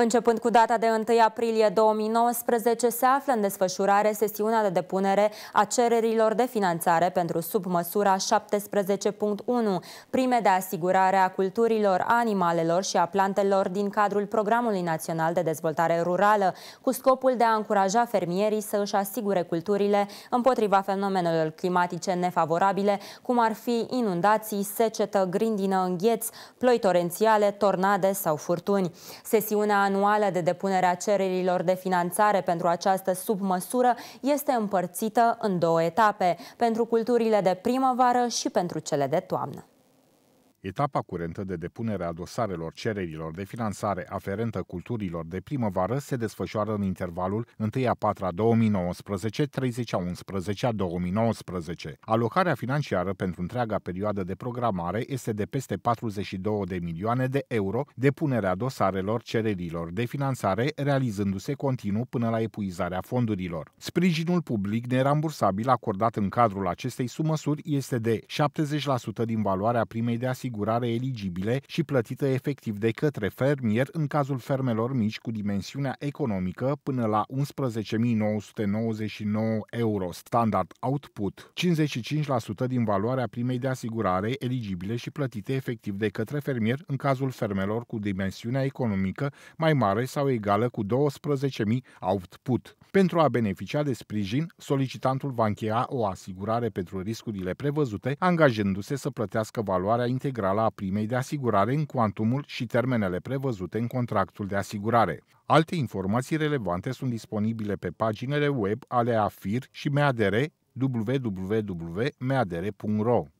Începând cu data de 1 aprilie 2019, se află în desfășurare sesiunea de depunere a cererilor de finanțare pentru submăsura 17.1, prime de asigurare a culturilor, animalelor și a plantelor din cadrul Programului Național de Dezvoltare Rurală, cu scopul de a încuraja fermierii să își asigure culturile împotriva fenomenelor climatice nefavorabile, cum ar fi inundații, secetă, grindină, îngheț, ploi torențiale, tornade sau furtuni. Sesiunea anuală de depunere a cererilor de finanțare pentru această submăsură este împărțită în două etape, pentru culturile de primăvară și pentru cele de toamnă. Etapa curentă de depunere a dosarelor cererilor de finanțare aferentă culturilor de primăvară se desfășoară în intervalul 1-a 4-a 2019, 30-a 11-a 2019. Alocarea financiară pentru întreaga perioadă de programare este de peste 42 de milioane de euro, depunerea dosarelor cererilor de finanțare realizându-se continuu până la epuizarea fondurilor. Sprijinul public nerambursabil acordat în cadrul acestei sumăsuri este de 70% din valoarea primei de asigurare asigurare eligibile și plătită efectiv de către fermier în cazul fermelor mici cu dimensiunea economică până la 11.999 euro standard output, 55% din valoarea primei de asigurare eligibile și plătite efectiv de către fermier în cazul fermelor cu dimensiunea economică mai mare sau egală cu 12.000 output. Pentru a beneficia de sprijin, solicitantul va încheia o asigurare pentru riscurile prevăzute, angajându-se să plătească valoarea integrală integrală a primei de asigurare în cuantumul și termenele prevăzute în contractul de asigurare. Alte informații relevante sunt disponibile pe paginile web ale AFIR și MADR www.madr.ro.